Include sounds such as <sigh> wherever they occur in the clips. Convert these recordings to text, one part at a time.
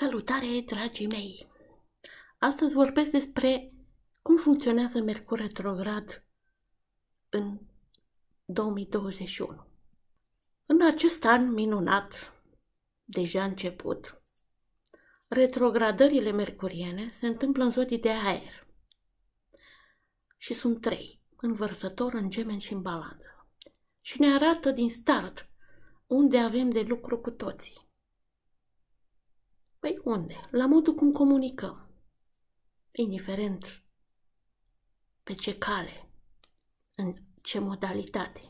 Salutare, dragii mei! Astăzi vorbesc despre cum funcționează Mercur retrograd în 2021. În acest an minunat, deja început, retrogradările mercuriene se întâmplă în zodii de aer și sunt trei, în vărsător, în gemeni și în balanță. Și ne arată din start unde avem de lucru cu toții Păi unde? La modul cum comunicăm. Indiferent pe ce cale, în ce modalitate.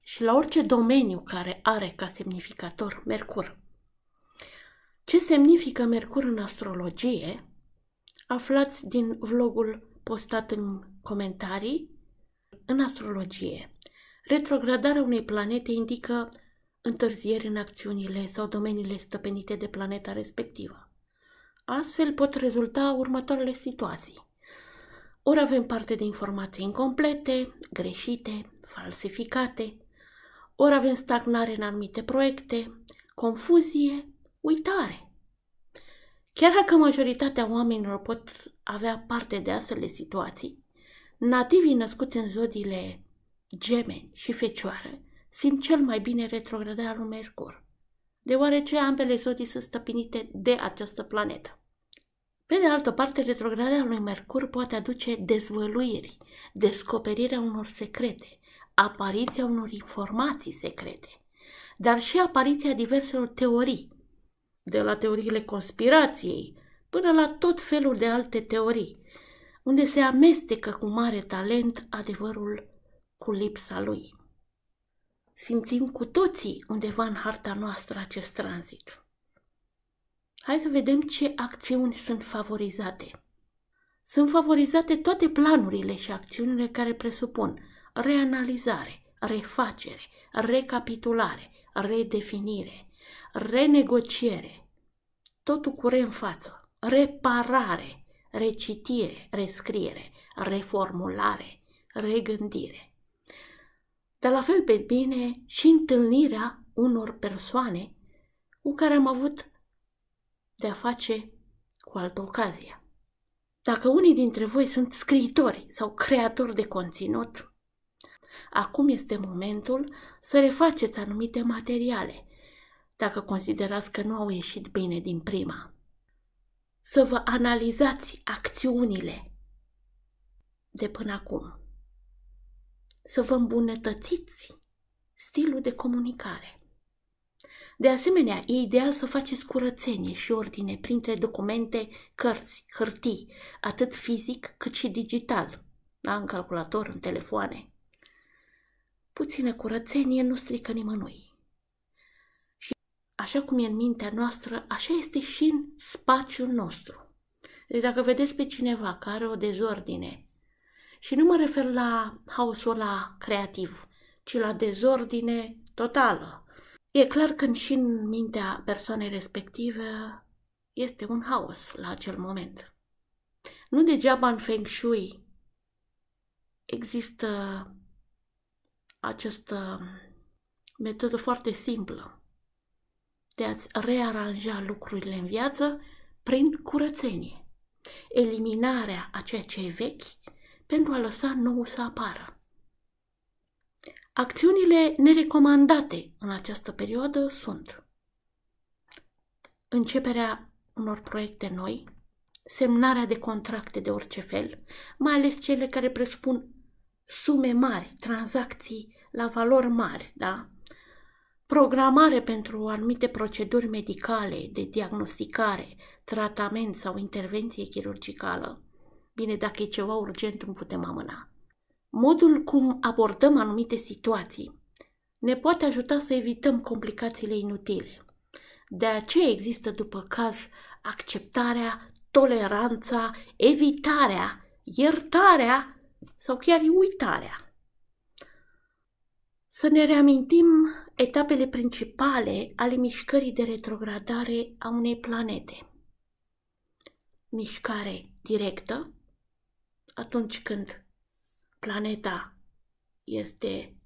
Și la orice domeniu care are ca semnificator Mercur. Ce semnifică Mercur în astrologie, aflați din vlogul postat în comentarii. În astrologie, retrogradarea unei planete indică întârzieri în acțiunile sau domeniile stăpenite de planeta respectivă. Astfel pot rezulta următoarele situații. Ori avem parte de informații incomplete, greșite, falsificate, ori avem stagnare în anumite proiecte, confuzie, uitare. Chiar dacă majoritatea oamenilor pot avea parte de astfel de situații, nativii născuți în zodiile gemeni și fecioare simt cel mai bine lui Mercur, deoarece ambele zodii sunt stăpinite de această planetă. Pe de altă parte, retrogradarea lui Mercur poate aduce dezvăluiri, descoperirea unor secrete, apariția unor informații secrete, dar și apariția diverselor teorii, de la teoriile conspirației până la tot felul de alte teorii, unde se amestecă cu mare talent adevărul cu lipsa lui simțim cu toții undeva în harta noastră acest tranzit. Hai să vedem ce acțiuni sunt favorizate. Sunt favorizate toate planurile și acțiunile care presupun reanalizare, refacere, recapitulare, redefinire, renegociere, totul cu re în față, reparare, recitire, rescriere, reformulare, regândire dar la fel pe bine și întâlnirea unor persoane cu care am avut de a face cu altă ocazie. Dacă unii dintre voi sunt scriitori sau creatori de conținut, acum este momentul să refaceți anumite materiale, dacă considerați că nu au ieșit bine din prima. Să vă analizați acțiunile de până acum să vă îmbunătățiți stilul de comunicare. De asemenea, e ideal să faceți curățenie și ordine printre documente, cărți, hârtii, atât fizic cât și digital, da? în calculator, în telefoane. Puțină curățenie nu strică nimănui. Și așa cum e în mintea noastră, așa este și în spațiul nostru. Deci dacă vedeți pe cineva care are o dezordine și nu mă refer la haosul la creativ, ci la dezordine totală. E clar că și în mintea persoanei respective este un haos la acel moment. Nu degeaba în Feng Shui există această metodă foarte simplă de a-ți rearanja lucrurile în viață prin curățenie. Eliminarea a ceea ce e vechi pentru a lăsa nou să apară. Acțiunile nerecomandate în această perioadă sunt începerea unor proiecte noi, semnarea de contracte de orice fel, mai ales cele care presupun sume mari, tranzacții la valori mari, da? programare pentru anumite proceduri medicale de diagnosticare, tratament sau intervenție chirurgicală, Bine, dacă e ceva urgent, nu putem amâna. Modul cum abordăm anumite situații ne poate ajuta să evităm complicațiile inutile. De aceea există, după caz, acceptarea, toleranța, evitarea, iertarea sau chiar uitarea. Să ne reamintim etapele principale ale mișcării de retrogradare a unei planete. Mișcare directă, atunci când planeta este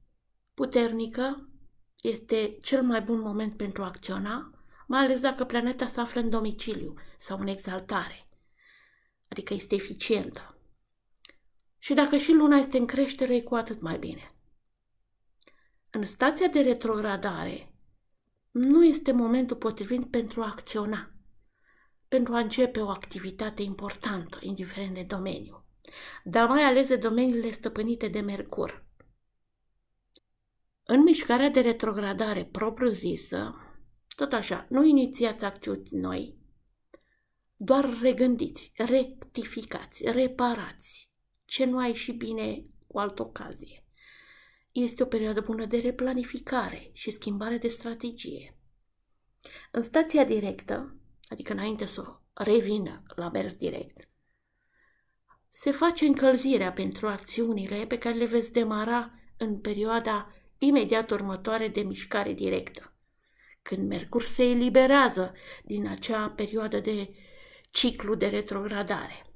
puternică, este cel mai bun moment pentru a acționa, mai ales dacă planeta se află în domiciliu sau în exaltare, adică este eficientă. Și dacă și luna este în creștere, e cu atât mai bine. În stația de retrogradare nu este momentul potrivit pentru a acționa, pentru a începe o activitate importantă, indiferent de domeniu dar mai ales de domeniile stăpânite de Mercur. În mișcarea de retrogradare propriu-zisă, tot așa, nu inițiați acțiuni noi, doar regândiți, rectificați, reparați ce nu a ieșit bine cu altă ocazie. Este o perioadă bună de replanificare și schimbare de strategie. În stația directă, adică înainte să revină la mers direct, se face încălzirea pentru acțiunile pe care le veți demara în perioada imediat următoare de mișcare directă. Când Mercur se eliberează din acea perioadă de ciclu de retrogradare.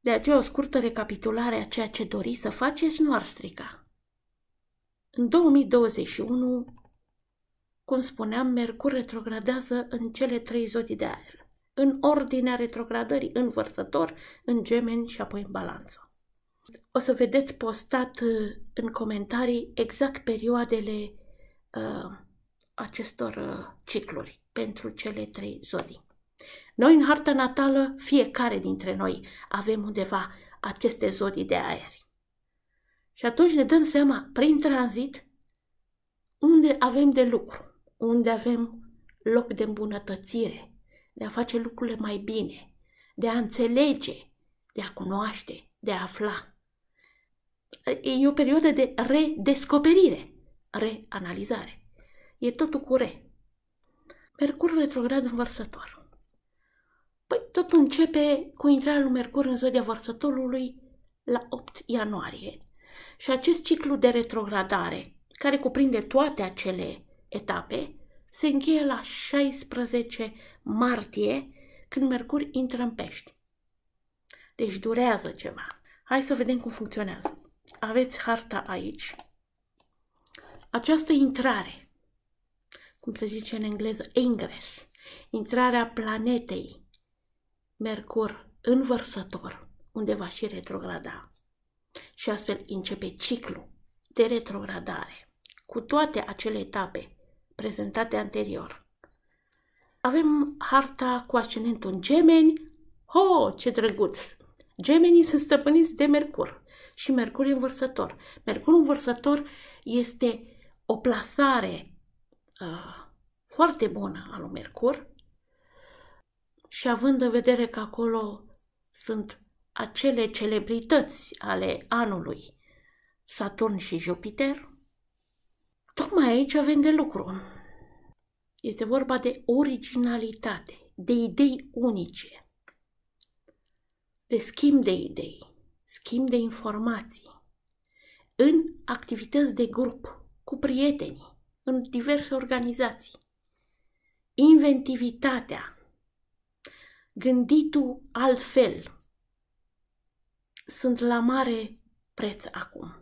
De aceea o scurtă recapitulare a ceea ce doriți să faceți nu ar strica. În 2021, cum spuneam, Mercur retrogradează în cele trei zodii de aer în ordinea retrogradării, în vărsător, în gemeni și apoi în balanță. O să vedeți postat uh, în comentarii exact perioadele uh, acestor uh, cicluri pentru cele trei zodii. Noi în harta natală, fiecare dintre noi avem undeva aceste zodii de aer. Și atunci ne dăm seama, prin tranzit, unde avem de lucru, unde avem loc de îmbunătățire, de a face lucrurile mai bine, de a înțelege, de a cunoaște, de a afla. E o perioadă de redescoperire, reanalizare. E totul cu re. Mercur retrograd în vărsător. Păi totul începe cu intrarea lui Mercur în zodia vărsătorului la 8 ianuarie. Și acest ciclu de retrogradare, care cuprinde toate acele etape, se încheie la 16 martie, când Mercur intră în pești. Deci durează ceva. Hai să vedem cum funcționează. Aveți harta aici. Această intrare, cum se zice în engleză, ingres, intrarea planetei Mercur în vărsător, unde va și retrograda. Și astfel începe ciclu de retrogradare, cu toate acele etape prezentate anterior avem harta cu ascendentul în gemeni. Oh, ce drăguț! Gemenii sunt stăpâniți de Mercur și Mercur învărsător. Mercur învărsător este o plasare uh, foarte bună a lui Mercur și având în vedere că acolo sunt acele celebrități ale anului, Saturn și Jupiter, tocmai aici avem de lucru. Este vorba de originalitate, de idei unice, de schimb de idei, schimb de informații, în activități de grup, cu prietenii, în diverse organizații. inventivitatea, gânditul altfel, sunt la mare preț acum.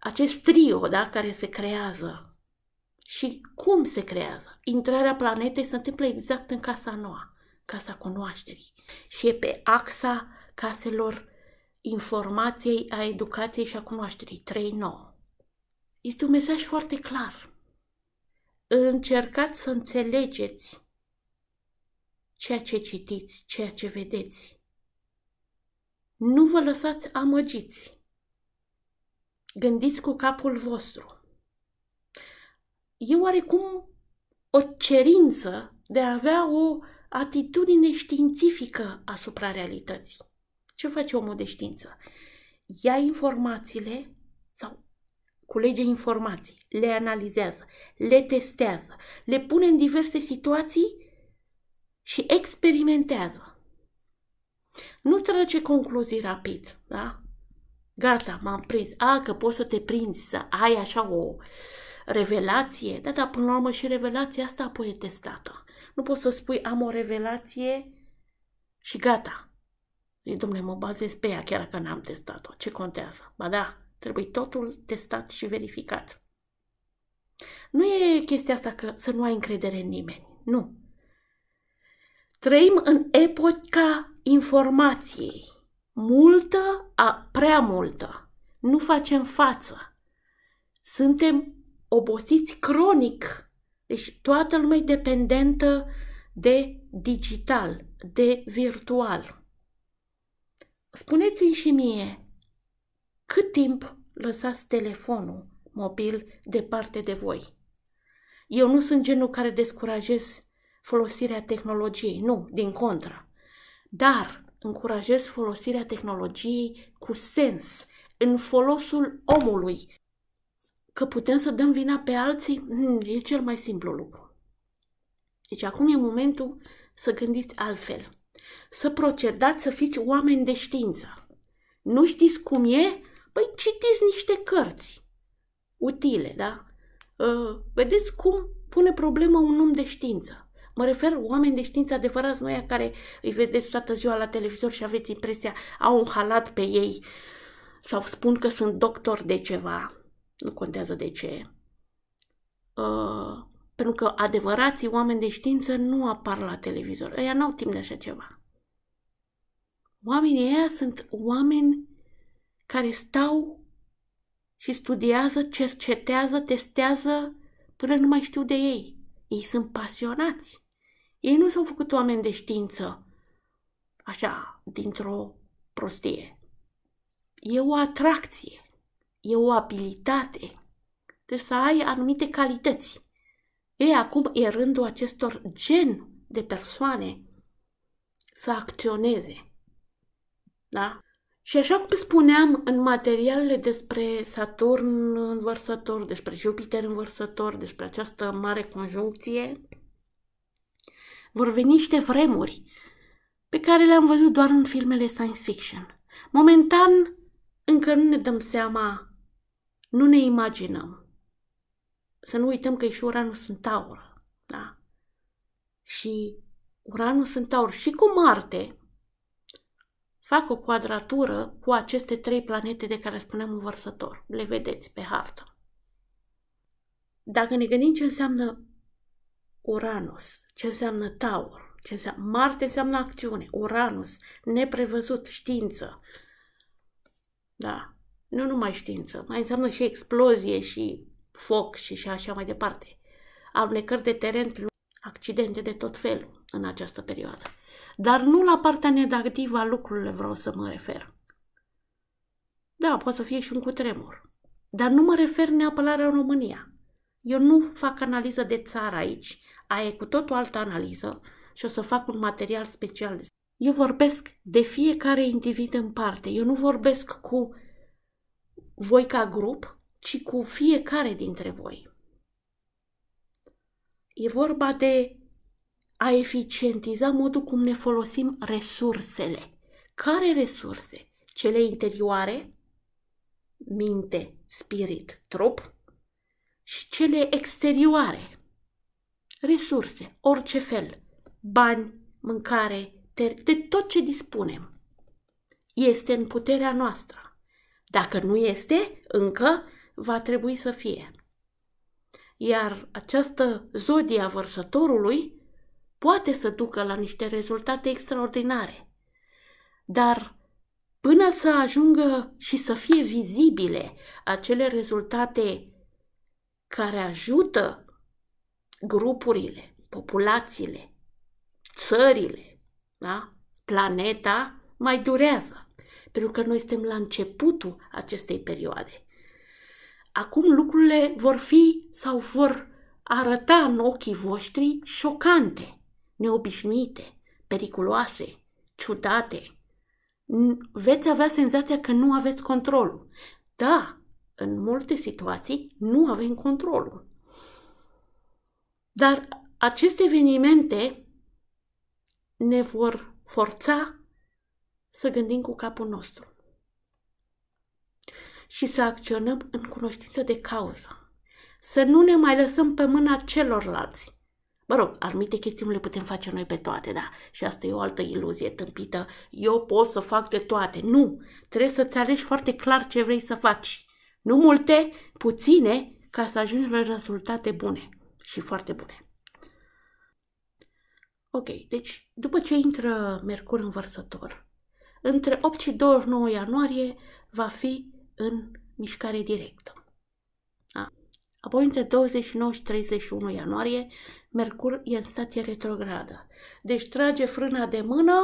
Acest trio da, care se creează și cum se creează. Intrarea planetei se întâmplă exact în casa noua, casa cunoașterii. Și e pe axa caselor informației, a educației și a cunoașterii, 3-9. Este un mesaj foarte clar. Încercați să înțelegeți ceea ce citiți, ceea ce vedeți. Nu vă lăsați amăgiți. Gândiți cu capul vostru e oarecum o cerință de a avea o atitudine științifică asupra realității. Ce face omul de știință? Ia informațiile sau culege informații, le analizează, le testează, le pune în diverse situații și experimentează. Nu trage concluzii rapid, da? Gata, m-am prins. A, că poți să te prinzi, să ai așa o... Uh, revelație. Da, dar până la urmă și revelația asta apoi e testată. Nu poți să spui am o revelație și gata. Zic, domnule, mă bazez pe ea chiar că n-am testat-o. Ce contează? Ba da, trebuie totul testat și verificat. Nu e chestia asta că să nu ai încredere în nimeni. Nu. Trăim în epoca informației. Multă, a, prea multă. Nu facem față. Suntem obosiți cronic. Deci toată lumea e dependentă de digital, de virtual. Spuneți-mi și mie, cât timp lăsați telefonul mobil departe de voi? Eu nu sunt genul care descurajez folosirea tehnologiei, nu, din contră. Dar încurajez folosirea tehnologiei cu sens, în folosul omului, că putem să dăm vina pe alții, hmm, e cel mai simplu lucru. Deci acum e momentul să gândiți altfel, să procedați, să fiți oameni de știință. Nu știți cum e? Păi citiți niște cărți utile, da? Uh, vedeți cum pune problema un om de știință. Mă refer oameni de știință adevărați, noi care îi vedeți toată ziua la televizor și aveți impresia au un halat pe ei sau spun că sunt doctor de ceva nu contează de ce. Uh, pentru că adevărații oameni de știință nu apar la televizor. Ei n-au timp de așa ceva. Oamenii ăia sunt oameni care stau și studiază, cercetează, testează până nu mai știu de ei. Ei sunt pasionați. Ei nu s-au făcut oameni de știință așa, dintr-o prostie. E o atracție e o abilitate. Trebuie să ai anumite calități. e acum e rândul acestor gen de persoane să acționeze. Da? Și așa cum spuneam în materialele despre Saturn învărsător, despre Jupiter învărsător, despre această mare conjuncție, vor veni niște vremuri pe care le-am văzut doar în filmele science fiction. Momentan, încă nu ne dăm seama nu ne imaginăm. Să nu uităm că e și Uranus în Taur. Da? Și Uranus în Taur și cu Marte fac o quadratură cu aceste trei planete de care spuneam un vărsător. Le vedeți pe hartă. Dacă ne gândim ce înseamnă Uranus, ce înseamnă Taur, ce înseamnă Marte înseamnă acțiune, Uranus, neprevăzut, știință. Da nu numai știință, mai înseamnă și explozie și foc și, și așa mai departe. Alunecări de teren prin accidente de tot felul în această perioadă. Dar nu la partea negativă a lucrurilor vreau să mă refer. Da, poate să fie și un cutremur. Dar nu mă refer neapărat la România. Eu nu fac analiză de țară aici, aia e cu tot o altă analiză și o să fac un material special. Eu vorbesc de fiecare individ în parte. Eu nu vorbesc cu voi ca grup, ci cu fiecare dintre voi. E vorba de a eficientiza modul cum ne folosim resursele. Care resurse? Cele interioare, minte, spirit, trup, și cele exterioare, resurse, orice fel, bani, mâncare, ter- de tot ce dispunem. Este în puterea noastră. Dacă nu este, încă va trebui să fie. Iar această zodie a vărsătorului poate să ducă la niște rezultate extraordinare. Dar până să ajungă și să fie vizibile acele rezultate care ajută grupurile, populațiile, țările, da? planeta, mai durează pentru că noi suntem la începutul acestei perioade. Acum lucrurile vor fi sau vor arăta în ochii voștri șocante, neobișnuite, periculoase, ciudate. Veți avea senzația că nu aveți controlul. Da, în multe situații nu avem controlul. Dar aceste evenimente ne vor forța să gândim cu capul nostru și să acționăm în cunoștință de cauză. Să nu ne mai lăsăm pe mâna celorlalți. Mă rog, anumite nu le putem face noi pe toate, da? Și asta e o altă iluzie tâmpită. Eu pot să fac de toate. Nu! Trebuie să-ți alegi foarte clar ce vrei să faci. Nu multe, puține, ca să ajungi la rezultate bune și foarte bune. Ok, deci după ce intră Mercur în vărsător, între 8 și 29 ianuarie va fi în mișcare directă. A. Apoi, între 29 și 31 ianuarie, Mercur e în stație retrogradă. Deci trage frâna de mână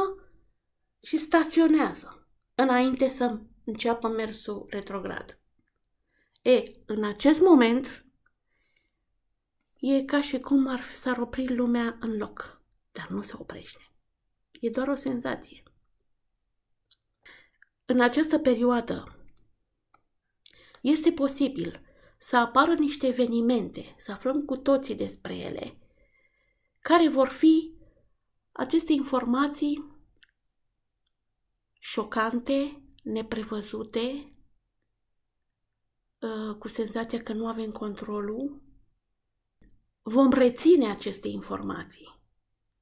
și staționează înainte să înceapă mersul retrograd. E, în acest moment, e ca și cum ar, s-ar opri lumea în loc, dar nu se oprește. E doar o senzație în această perioadă este posibil să apară niște evenimente, să aflăm cu toții despre ele, care vor fi aceste informații șocante, neprevăzute, uh, cu senzația că nu avem controlul, vom reține aceste informații.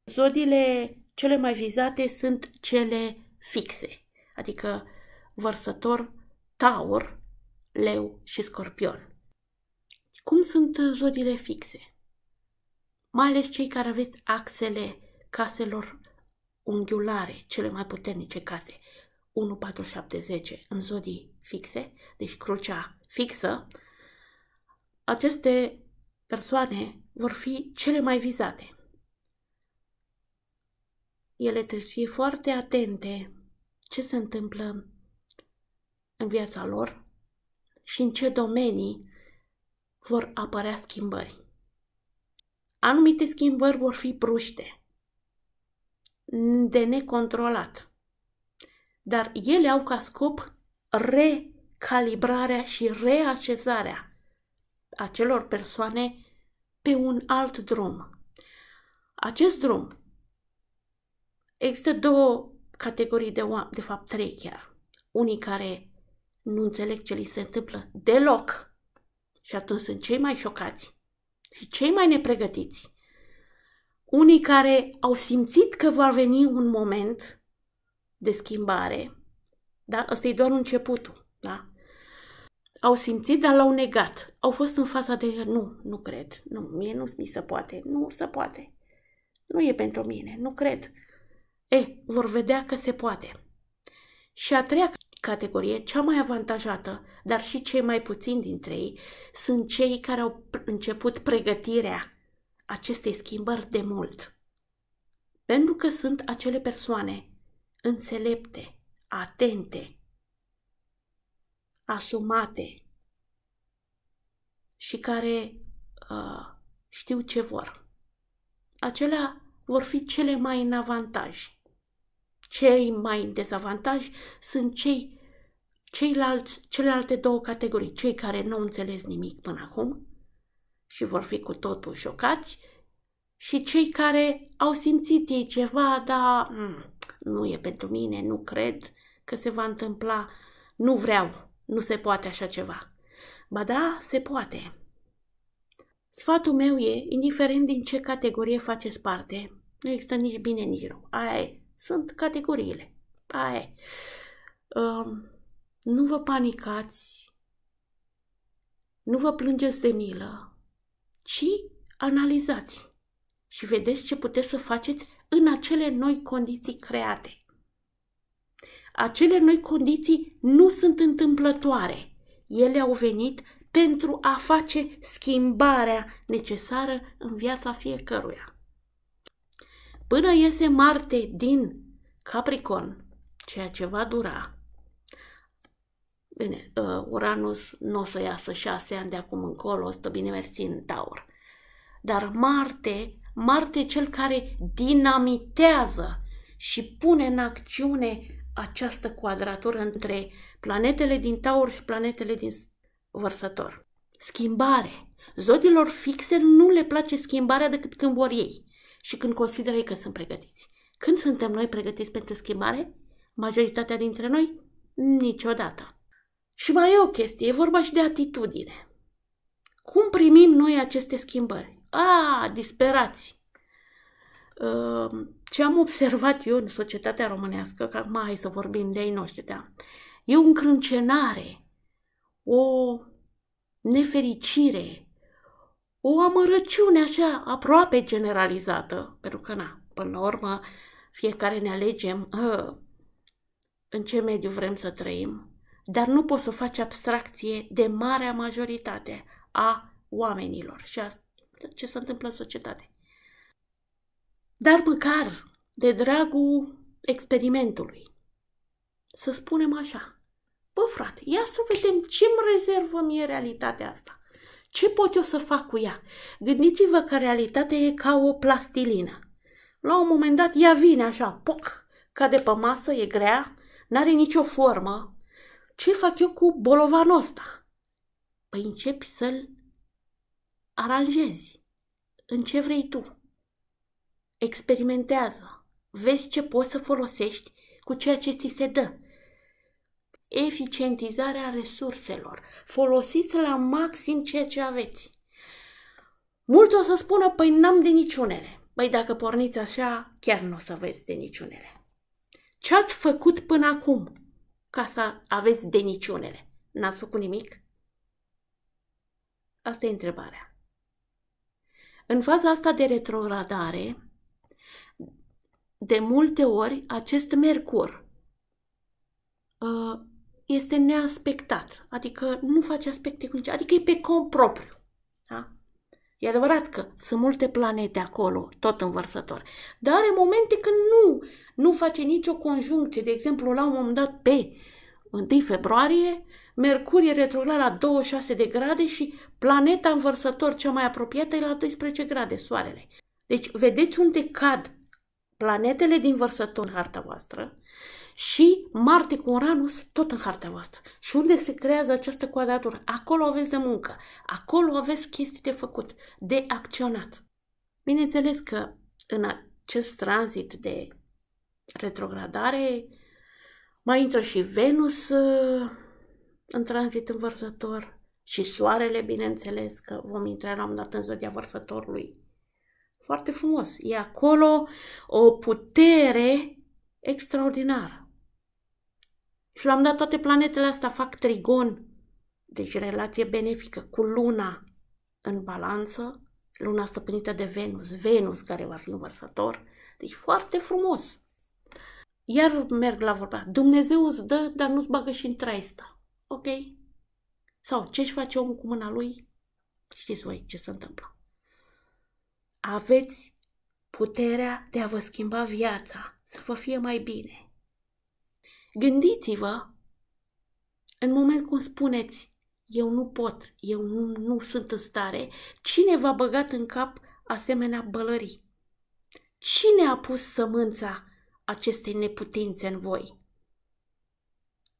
Zodiile cele mai vizate sunt cele fixe, adică vărsător, taur, leu și scorpion. Cum sunt zodiile fixe? Mai ales cei care aveți axele caselor unghiulare, cele mai puternice case, 1, 4, 7, 10, în zodii fixe, deci crucea fixă, aceste persoane vor fi cele mai vizate. Ele trebuie să fie foarte atente ce se întâmplă în viața lor și în ce domenii vor apărea schimbări. Anumite schimbări vor fi bruște, de necontrolat, dar ele au ca scop recalibrarea și reașezarea acelor persoane pe un alt drum. Acest drum există două categorii de oameni, de fapt trei chiar. Unii care nu înțeleg ce li se întâmplă deloc. Și atunci sunt cei mai șocați și cei mai nepregătiți. Unii care au simțit că va veni un moment de schimbare, da? asta e doar începutul, da? Au simțit, dar l-au negat. Au fost în fața de nu, nu cred, nu, mie nu mi se poate, nu se poate. Nu e pentru mine, nu cred. E, vor vedea că se poate. Și a treia categorie cea mai avantajată, dar și cei mai puțini dintre ei, sunt cei care au început pregătirea acestei schimbări de mult. Pentru că sunt acele persoane înțelepte, atente, asumate și care uh, știu ce vor. Acelea vor fi cele mai în avantaj cei mai în dezavantaj sunt cei, ceilalți, celelalte două categorii, cei care nu au înțeles nimic până acum și vor fi cu totul șocați și cei care au simțit ei ceva, dar mm, nu e pentru mine, nu cred că se va întâmpla, nu vreau, nu se poate așa ceva. Ba da, se poate. Sfatul meu e, indiferent din ce categorie faceți parte, nu există nici bine, nici rău. Aia e sunt categoriile. Aia um, Nu vă panicați, nu vă plângeți de milă, ci analizați și vedeți ce puteți să faceți în acele noi condiții create. Acele noi condiții nu sunt întâmplătoare. Ele au venit pentru a face schimbarea necesară în viața fiecăruia până iese Marte din Capricorn, ceea ce va dura. Bine, uh, Uranus nu o să iasă șase ani de acum încolo, o să bine mersi în Taur. Dar Marte, Marte cel care dinamitează și pune în acțiune această quadratură între planetele din Taur și planetele din Vărsător. Schimbare. Zodilor fixe nu le place schimbarea decât când vor ei și când consideră ei că sunt pregătiți. Când suntem noi pregătiți pentru schimbare? Majoritatea dintre noi? Niciodată. Și mai e o chestie, e vorba și de atitudine. Cum primim noi aceste schimbări? A, disperați! Ă, ce am observat eu în societatea românească, că acum hai să vorbim de ei noștri, da, e o încrâncenare, o nefericire, o amărăciune așa aproape generalizată, pentru că, na, până la urmă, fiecare ne alegem uh, în ce mediu vrem să trăim, dar nu poți să faci abstracție de marea majoritate a oamenilor și a ce se întâmplă în societate. Dar măcar de dragul experimentului, să spunem așa, bă frate, ia să vedem ce-mi rezervă mie realitatea asta. Ce pot eu să fac cu ea? Gândiți-vă că realitatea e ca o plastilină. La un moment dat ea vine așa, poc, cade pe masă, e grea, n-are nicio formă. Ce fac eu cu bolovanul ăsta? Păi începi să-l aranjezi în ce vrei tu. Experimentează. Vezi ce poți să folosești cu ceea ce ți se dă eficientizarea resurselor. Folosiți la maxim ceea ce aveți. Mulți o să spună, păi n-am de niciunele. Păi dacă porniți așa, chiar nu o să aveți de niciunele. Ce ați făcut până acum ca să aveți de niciunele? N-ați făcut nimic? Asta e întrebarea. În faza asta de retrogradare, de multe ori, acest mercur uh, este neaspectat, adică nu face aspecte cu nici, adică e pe cont propriu. Da? E adevărat că sunt multe planete acolo, tot învărsător, dar are momente când nu, nu face nicio conjuncție. De exemplu, la un moment dat, pe 1 februarie, Mercur e retrograd la 26 de grade și planeta învărsător cea mai apropiată e la 12 grade, Soarele. Deci, vedeți unde cad planetele din vărsător în harta voastră și Marte cu Uranus tot în hartea voastră. Și unde se creează această quadratură? Acolo aveți de muncă, acolo aveți chestii de făcut, de acționat. Bineînțeles că în acest tranzit de retrogradare mai intră și Venus uh, în tranzit învărsător și Soarele, bineînțeles, că vom intra la un dat în zodia vărsătorului. Foarte frumos. E acolo o putere extraordinară. Și l-am dat toate planetele astea fac trigon, deci relație benefică cu luna în balanță, luna stăpânită de Venus, Venus care va fi învărsător, deci foarte frumos. Iar merg la vorba, Dumnezeu îți dă, dar nu-ți bagă și în traista. Ok? Sau ce-și face omul cu mâna lui? Știți voi ce se întâmplă. Aveți puterea de a vă schimba viața, să vă fie mai bine. Gândiți-vă în moment cum spuneți, eu nu pot, eu nu, nu sunt în stare, cine v-a băgat în cap asemenea bălării? Cine a pus sămânța acestei neputințe în voi?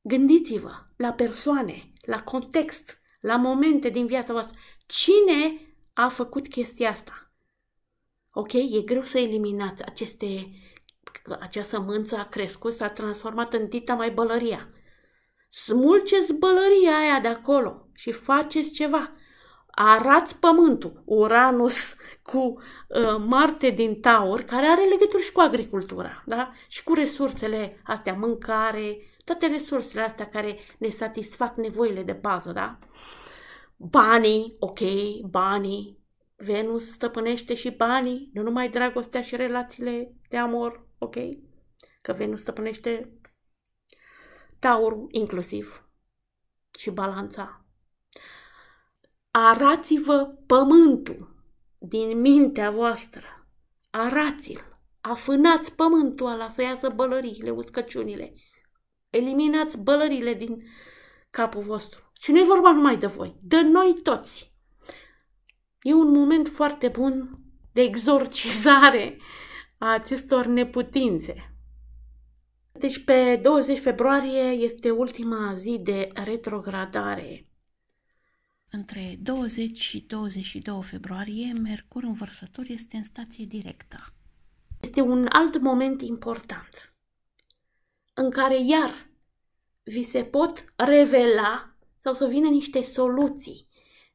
Gândiți-vă la persoane, la context, la momente din viața voastră. Cine a făcut chestia asta? Ok? E greu să eliminați aceste acea sămânță a crescut, s-a transformat în Tita mai bălăria. Smulceți bălăria aia de acolo și faceți ceva. Arați pământul, Uranus cu uh, Marte din Taur, care are legături și cu agricultura, da? Și cu resursele astea, mâncare, toate resursele astea care ne satisfac nevoile de bază, da? Banii, ok, banii, Venus stăpânește și banii, nu numai dragostea și relațiile de amor, ok? Că Venus stăpânește taurul inclusiv și balanța. Arați-vă pământul din mintea voastră. Arați-l. Afânați pământul ăla să iasă bălăriile, uscăciunile. Eliminați bălările din capul vostru. Și nu e vorba numai de voi, de noi toți. E un moment foarte bun de exorcizare a acestor neputințe. Deci pe 20 februarie este ultima zi de retrogradare. Între 20 și 22 februarie, Mercur în vărsător este în stație directă. Este un alt moment important în care iar vi se pot revela sau să vină niște soluții,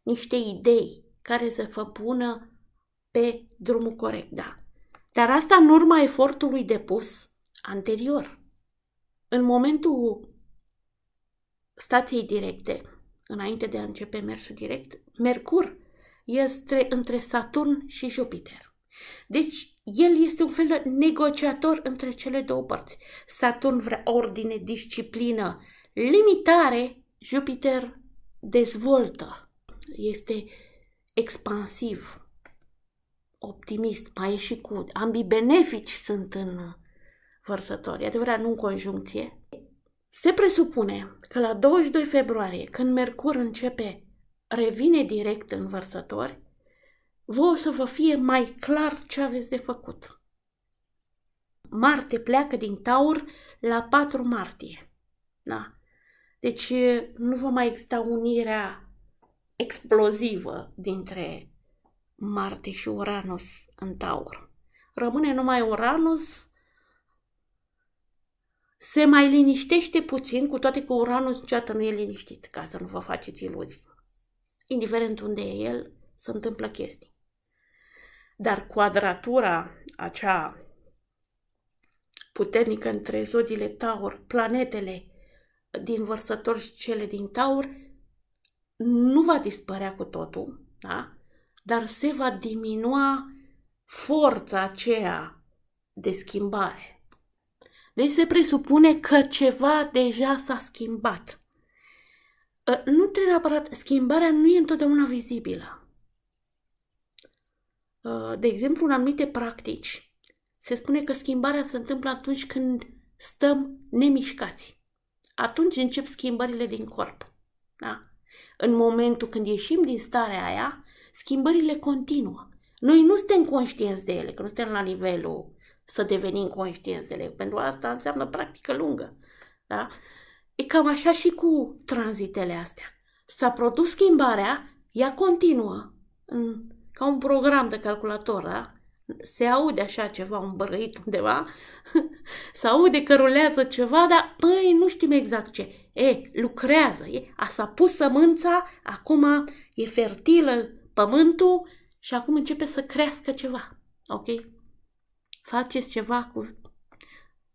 niște idei care să vă pună pe drumul corect, da, dar asta în urma efortului depus anterior. În momentul stației directe, înainte de a începe mersul direct, Mercur este între Saturn și Jupiter. Deci, el este un fel de negociator între cele două părți. Saturn vrea ordine, disciplină, limitare, Jupiter dezvoltă, este expansiv, optimist, mai e și cu ambii benefici sunt în vărsător, e adevărat, nu în conjuncție. Se presupune că la 22 februarie, când Mercur începe, revine direct în vărsători, vă o să vă fie mai clar ce aveți de făcut. Marte pleacă din Taur la 4 martie. Da. Deci nu va mai exista unirea explozivă dintre Marte și Uranus în Taur. Rămâne numai Uranus, se mai liniștește puțin, cu toate că Uranus niciodată nu e liniștit, ca să nu vă faceți iluzii. Indiferent unde e el, se întâmplă chestii. Dar quadratura acea puternică între zodiile Taur, planetele din vărsător și cele din Taur, nu va dispărea cu totul, da? dar se va diminua forța aceea de schimbare. Deci se presupune că ceva deja s-a schimbat. Ă, nu trebuie neapărat, schimbarea nu e întotdeauna vizibilă. Ă, de exemplu, în anumite practici, se spune că schimbarea se întâmplă atunci când stăm nemișcați. Atunci încep schimbările din corp. Da? În momentul când ieșim din starea aia, schimbările continuă. Noi nu suntem conștienți de ele, că nu suntem la nivelul să devenim conștienți de ele. Pentru asta înseamnă practică lungă. Da? E cam așa și cu tranzitele astea. S-a produs schimbarea, ea continuă. În, ca un program de calculator, da? Se aude așa ceva, un bărăit undeva, <laughs> se aude că rulează ceva, dar păi nu știm exact ce. E, lucrează, e, a s-a pus sămânța, acum e fertilă, pământul și acum începe să crească ceva. Ok? Faceți ceva cu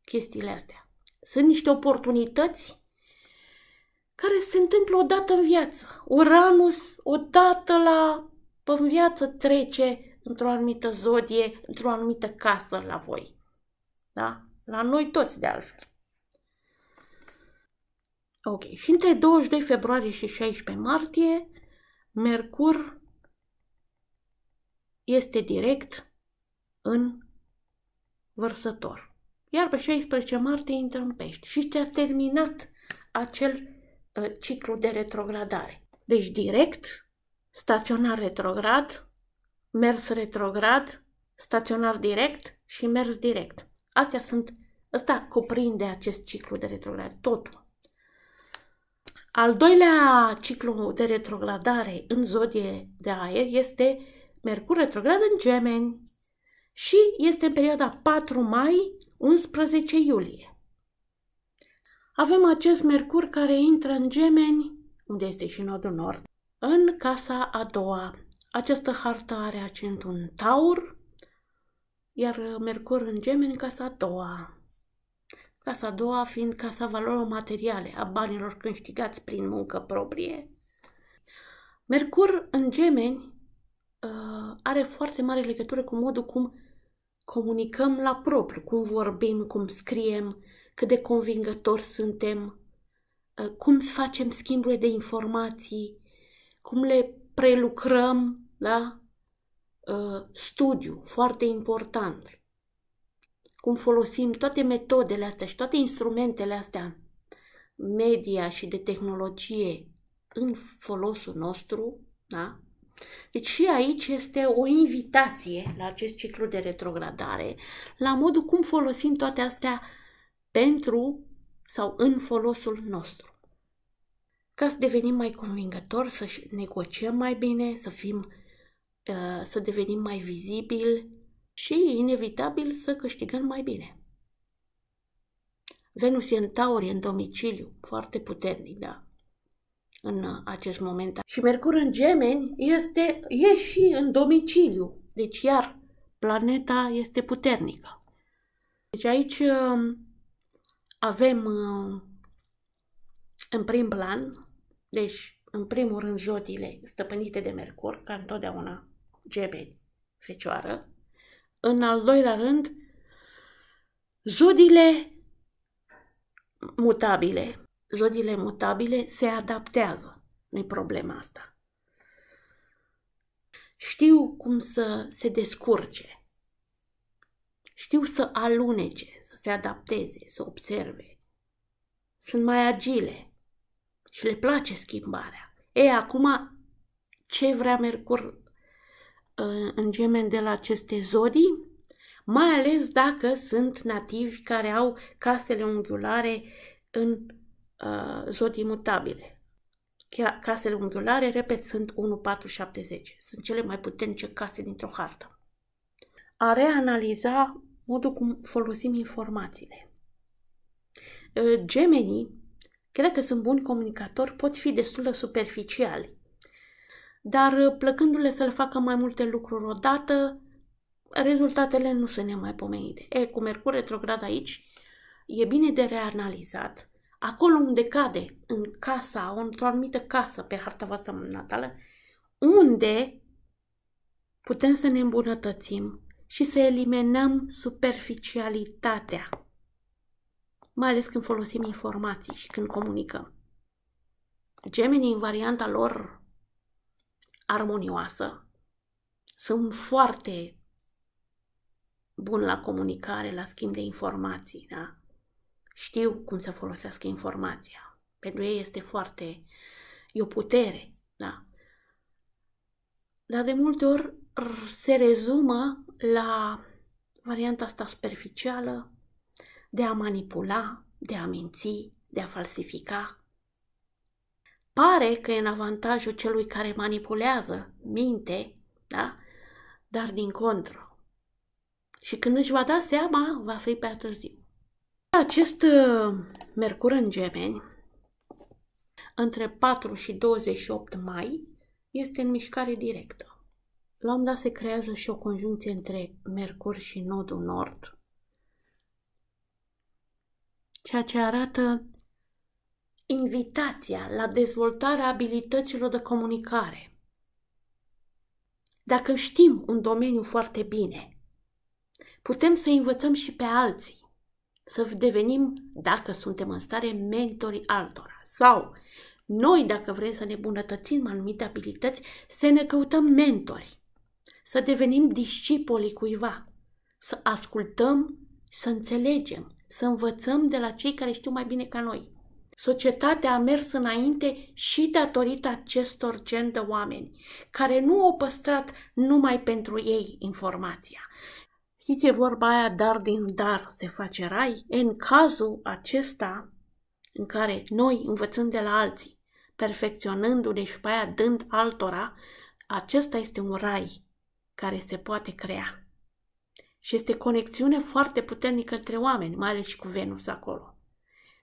chestiile astea. Sunt niște oportunități care se întâmplă odată în viață. Uranus odată la în viață trece într-o anumită zodie, într-o anumită casă la voi. Da? La noi toți de altfel. Ok, și între 22 februarie și 16 martie, Mercur este direct în vărsător. Iar pe 16 martie intră în pești și te-a terminat acel uh, ciclu de retrogradare. Deci direct, staționar retrograd, mers retrograd, staționar direct și mers direct. Astea sunt, ăsta cuprinde acest ciclu de retrogradare, totul. Al doilea ciclu de retrogradare în zodie de aer este Mercur retrograd în gemeni și este în perioada 4 mai 11 iulie. Avem acest Mercur care intră în gemeni, unde este și nodul nord, în casa a doua. Această hartă are accentul în taur, iar Mercur în gemeni casa a doua. Casa a doua fiind casa valorilor materiale, a banilor câștigați prin muncă proprie. Mercur în gemeni uh, are foarte mare legătură cu modul cum comunicăm la propriu, cum vorbim, cum scriem, cât de convingători suntem, uh, cum facem schimburile de informații, cum le prelucrăm, da? Uh, studiu, foarte important. Cum folosim toate metodele astea și toate instrumentele astea, media și de tehnologie, în folosul nostru, da? Deci și aici este o invitație la acest ciclu de retrogradare, la modul cum folosim toate astea pentru sau în folosul nostru. Ca să devenim mai convingători, să negociem mai bine, să fim uh, să devenim mai vizibili și, inevitabil, să câștigăm mai bine. Venus e în taurie, în domiciliu, foarte puternic, da în acest moment. Și Mercur în gemeni este, e și în domiciliu, deci iar planeta este puternică. Deci aici um, avem um, în prim plan, deci în primul rând zodiile stăpânite de Mercur, ca întotdeauna gemeni, fecioară. În al doilea rând, zodiile mutabile, zodiile mutabile se adaptează. Nu-i problema asta. Știu cum să se descurce. Știu să alunece, să se adapteze, să observe. Sunt mai agile și le place schimbarea. E, acum, ce vrea Mercur ă, în gemeni de la aceste zodii? Mai ales dacă sunt nativi care au casele unghiulare în Uh, zodii mutabile. Chiar casele unghiulare, repet, sunt 1470. Sunt cele mai puternice case dintr-o hartă. A reanaliza modul cum folosim informațiile. Uh, gemenii, chiar că sunt buni comunicatori, pot fi destul de superficiali. Dar uh, plăcându-le să le facă mai multe lucruri odată, rezultatele nu sunt nemaipomenite. E, cu Mercur retrograd aici, e bine de reanalizat acolo unde cade, în casa, într-o anumită casă pe harta voastră natală, unde putem să ne îmbunătățim și să eliminăm superficialitatea, mai ales când folosim informații și când comunicăm. Gemenii, în varianta lor armonioasă, sunt foarte buni la comunicare, la schimb de informații, da? știu cum să folosească informația. Pentru ei este foarte... e o putere, da. Dar de multe ori se rezumă la varianta asta superficială de a manipula, de a minți, de a falsifica. Pare că e în avantajul celui care manipulează, minte, da? dar din contră. Și când își va da seama, va fi pe târziu. Acest uh, Mercur în gemeni, între 4 și 28 mai, este în mișcare directă. La un dat se creează și o conjuncție între Mercur și nodul nord, ceea ce arată invitația la dezvoltarea abilităților de comunicare. Dacă știm un domeniu foarte bine, putem să învățăm și pe alții să devenim, dacă suntem în stare, mentorii altora. Sau noi, dacă vrem să ne bunătățim anumite abilități, să ne căutăm mentori, să devenim discipoli cuiva, să ascultăm, să înțelegem, să învățăm de la cei care știu mai bine ca noi. Societatea a mers înainte și datorită acestor gen de oameni, care nu au păstrat numai pentru ei informația Știți vorba aia, dar din dar se face rai? În cazul acesta în care noi învățăm de la alții, perfecționându-ne și pe aia dând altora, acesta este un rai care se poate crea. Și este conexiune foarte puternică între oameni, mai ales și cu Venus acolo.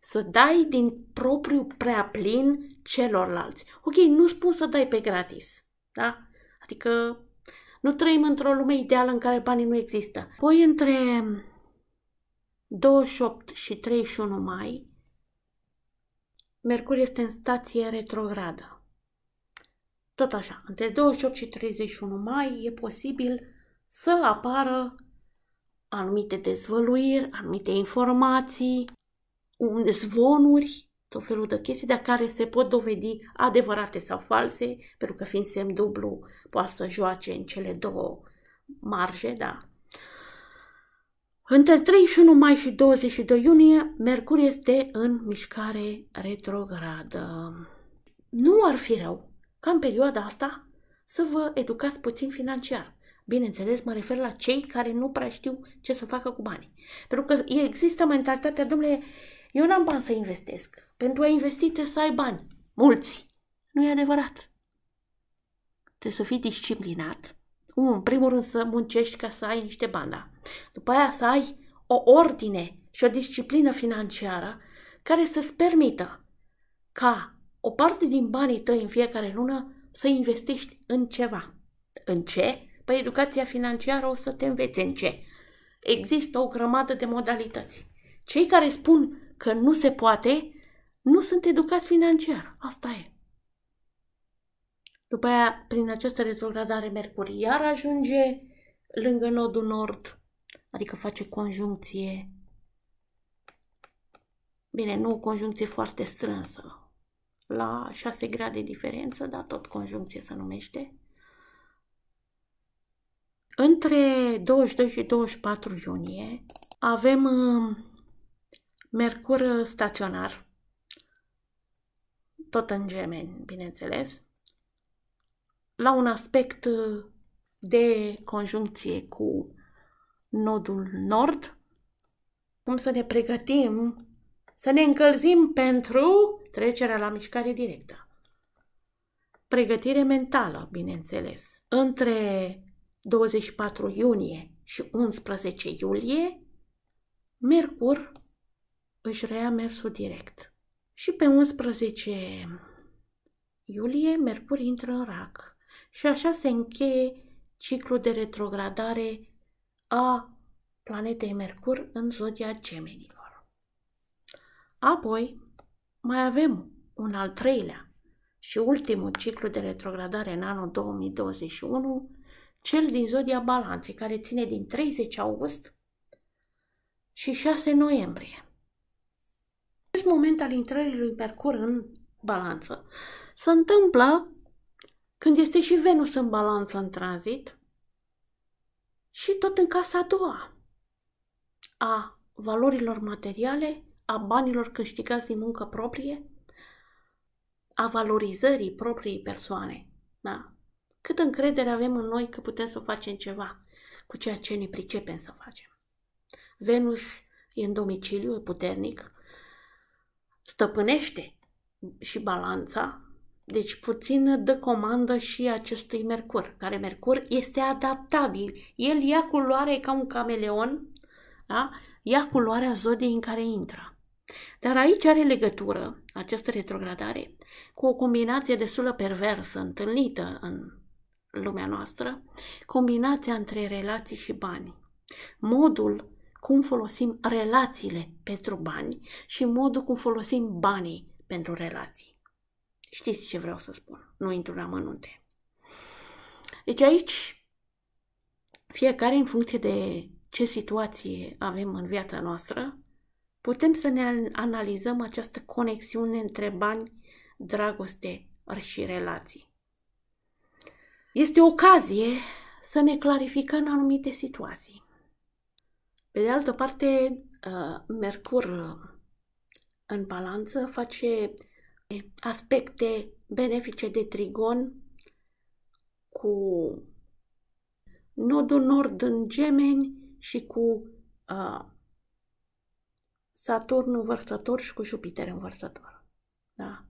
Să dai din propriu prea plin celorlalți. Ok, nu spun să dai pe gratis, da? Adică nu trăim într-o lume ideală în care banii nu există. Poi între 28 și 31 mai, Mercur este în stație retrogradă. Tot așa, între 28 și 31 mai e posibil să apară anumite dezvăluiri, anumite informații, zvonuri tot felul de chestii, dar care se pot dovedi adevărate sau false, pentru că fiind semn dublu, poate să joace în cele două marje, da. Între 31 mai și 22 iunie, Mercur este în mișcare retrogradă. Nu ar fi rău ca în perioada asta să vă educați puțin financiar. Bineînțeles, mă refer la cei care nu prea știu ce să facă cu banii. Pentru că există mentalitatea, domnule, eu n-am bani să investesc. Pentru a investi trebuie să ai bani. Mulți. Nu e adevărat. Trebuie să fii disciplinat. Um, în primul rând să muncești ca să ai niște bani, da. După aia să ai o ordine și o disciplină financiară care să-ți permită ca o parte din banii tăi în fiecare lună să investești în ceva. În ce? Păi educația financiară o să te învețe în ce. Există o grămadă de modalități. Cei care spun că nu se poate, nu sunt educați financiar. Asta e. După aia, prin această retrogradare, Mercur iar ajunge lângă nodul nord, adică face conjuncție. Bine, nu o conjuncție foarte strânsă, la 6 grade diferență, dar tot conjuncție se numește. Între 22 și 24 iunie avem uh, Mercur uh, staționar, tot în gemeni, bineînțeles, la un aspect uh, de conjuncție cu nodul nord, cum să ne pregătim să ne încălzim pentru trecerea la mișcare directă. Pregătire mentală, bineînțeles. Între 24 iunie și 11 iulie, Mercur își rea mersul direct. Și pe 11 iulie, Mercur intră în rac. Și așa se încheie ciclul de retrogradare a planetei Mercur în zodia gemenilor. Apoi, mai avem un al treilea și ultimul ciclu de retrogradare în anul 2021, cel din zodia balanței, care ține din 30 august și 6 noiembrie acest moment al intrării lui Mercur în balanță se întâmplă când este și Venus în balanță în tranzit și tot în casa a doua a valorilor materiale, a banilor câștigați din muncă proprie, a valorizării proprii persoane. Da? Cât încredere avem în noi că putem să facem ceva cu ceea ce ne pricepem să facem. Venus e în domiciliu, e puternic, stăpânește și balanța, deci puțin dă comandă și acestui Mercur, care Mercur este adaptabil. El ia culoare ca un cameleon, da? ia culoarea zodiei în care intră. Dar aici are legătură această retrogradare cu o combinație destul perversă întâlnită în lumea noastră, combinația între relații și bani. Modul cum folosim relațiile pentru bani și modul cum folosim banii pentru relații. Știți ce vreau să spun, nu intru la mănunte. Deci aici, fiecare în funcție de ce situație avem în viața noastră, putem să ne analizăm această conexiune între bani, dragoste și relații. Este o ocazie să ne clarificăm anumite situații. Pe de altă parte, ă, Mercur ă, în balanță face aspecte benefice de trigon cu nodul nord în gemeni și cu ă, Saturn în vărsător și cu Jupiter în vărsător. Da?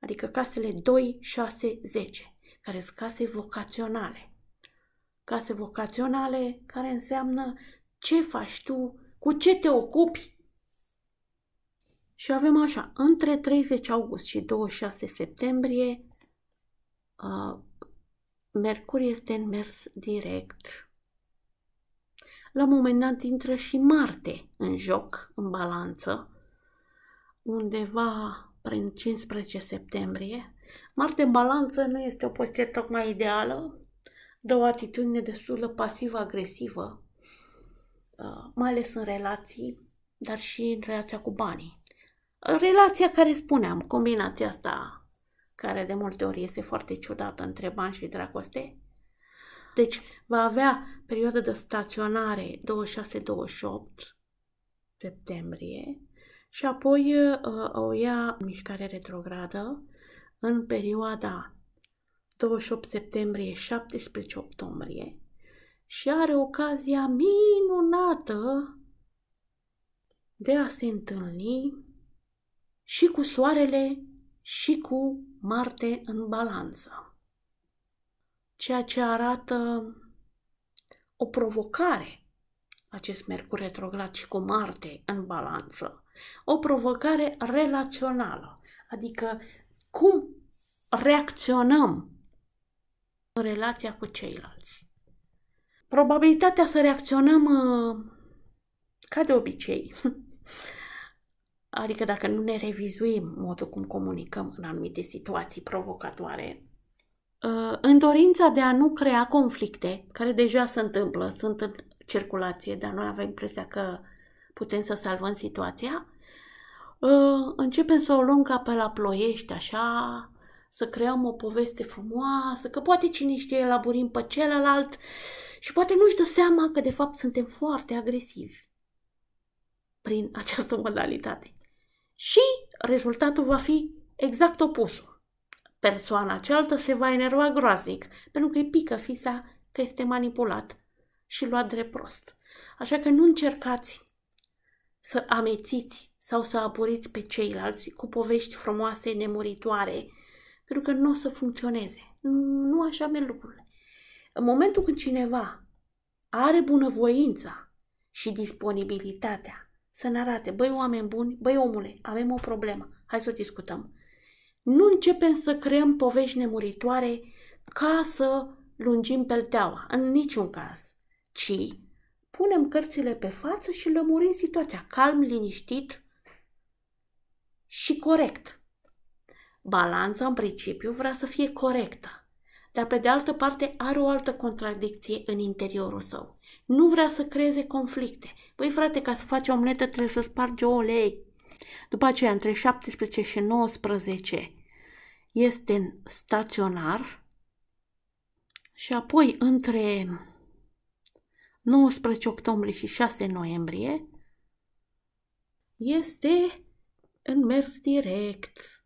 Adică casele 2, 6, 10, care sunt case vocaționale. Case vocaționale care înseamnă ce faci tu, cu ce te ocupi. Și avem așa, între 30 august și 26 septembrie, uh, Mercur este în mers direct. La un moment dat intră și Marte în joc, în balanță, undeva prin 15 septembrie. Marte în balanță nu este o poziție tocmai ideală, dă o atitudine destul de pasiv-agresivă Uh, mai ales în relații, dar și în relația cu banii. Uh, relația care spuneam, combinația asta care de multe ori este foarte ciudată între bani și dragoste. Deci va avea perioada de staționare 26-28 septembrie și apoi uh, o ia mișcare retrogradă în perioada 28 septembrie 17 octombrie și are ocazia minunată de a se întâlni și cu soarele și cu Marte în balanță. Ceea ce arată o provocare acest Mercur retrograd și cu Marte în balanță. O provocare relațională, adică cum reacționăm în relația cu ceilalți probabilitatea să reacționăm uh, ca de obicei. <laughs> Adică dacă nu ne revizuim modul cum comunicăm în anumite situații provocatoare, uh, în dorința de a nu crea conflicte, care deja se întâmplă, sunt în circulație, dar noi avem impresia că putem să salvăm situația, uh, începem să o luăm ca pe la ploiești, așa, să creăm o poveste frumoasă, că poate cine știe, elaborim pe celălalt, și poate nu-și dă seama că de fapt suntem foarte agresivi prin <laughs> această modalitate. Și rezultatul va fi exact opusul. Persoana cealaltă se va enerva groaznic, pentru că îi pică fisa că este manipulat și luat drept prost. Așa că nu încercați să amețiți sau să apuriți pe ceilalți cu povești frumoase, nemuritoare, pentru că nu o să funcționeze. Nu, nu așa merg lucrurile. În momentul când cineva are bunăvoința și disponibilitatea să ne arate, băi oameni buni, băi omule, avem o problemă, hai să o discutăm. Nu începem să creăm povești nemuritoare ca să lungim pelteaua, în niciun caz, ci punem cărțile pe față și lămurim situația calm, liniștit și corect. Balanța, în principiu, vrea să fie corectă dar pe de altă parte are o altă contradicție în interiorul său. Nu vrea să creeze conflicte. Păi frate, ca să faci omletă trebuie să spargi o ouăle. După aceea, între 17 și 19 este în staționar și apoi între 19 octombrie și 6 noiembrie este în mers direct.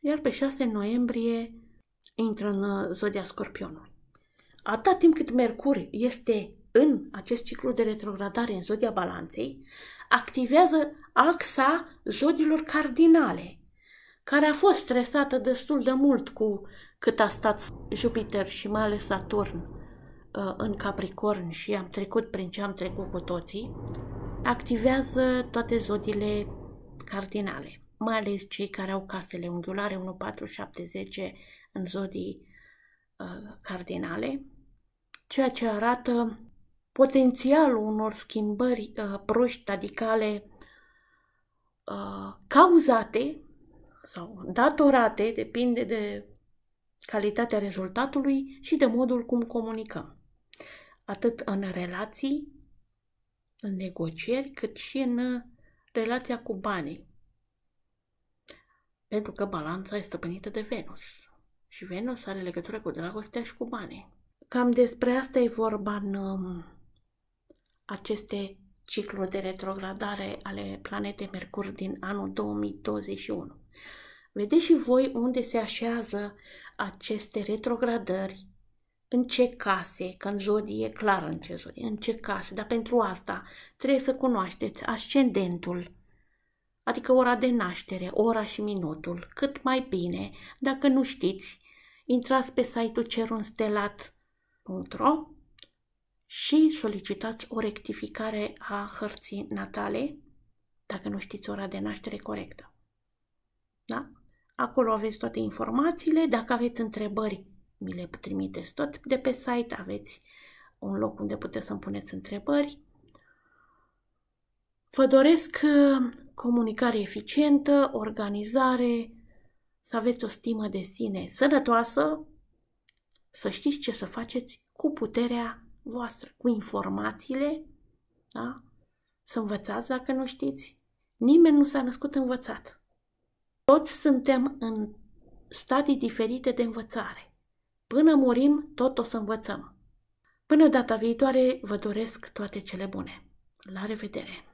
Iar pe 6 noiembrie intră în uh, zodia scorpionului. Atât timp cât Mercur este în acest ciclu de retrogradare în zodia balanței, activează axa zodilor cardinale, care a fost stresată destul de mult cu cât a stat Jupiter și mai ales Saturn uh, în Capricorn și am trecut prin ce am trecut cu toții, activează toate zodiile cardinale, mai ales cei care au casele unghiulare 1, 4, 7, 10, în zodii uh, cardinale, ceea ce arată potențialul unor schimbări uh, proști radicale uh, cauzate sau datorate, depinde de calitatea rezultatului și de modul cum comunicăm, atât în relații, în negocieri, cât și în uh, relația cu banii, pentru că balanța este stăpânită de Venus. Și Venus are legătură cu dragostea și cu banii. Cam despre asta e vorba în um, aceste cicluri de retrogradare ale planetei Mercur din anul 2021. Vedeți și voi unde se așează aceste retrogradări, în ce case, că în zodie e clar în ce zodie, în ce case, dar pentru asta trebuie să cunoașteți ascendentul, adică ora de naștere, ora și minutul, cât mai bine. Dacă nu știți, intrați pe site-ul cerunstelat.ro și solicitați o rectificare a hărții natale, dacă nu știți ora de naștere corectă. Da? Acolo aveți toate informațiile. Dacă aveți întrebări, mi le trimiteți tot de pe site. Aveți un loc unde puteți să-mi puneți întrebări. Vă doresc comunicare eficientă, organizare, să aveți o stimă de sine sănătoasă, să știți ce să faceți cu puterea voastră, cu informațiile, da? să învățați dacă nu știți. Nimeni nu s-a născut învățat. Toți suntem în stadii diferite de învățare. Până murim, tot o să învățăm. Până data viitoare, vă doresc toate cele bune. La revedere!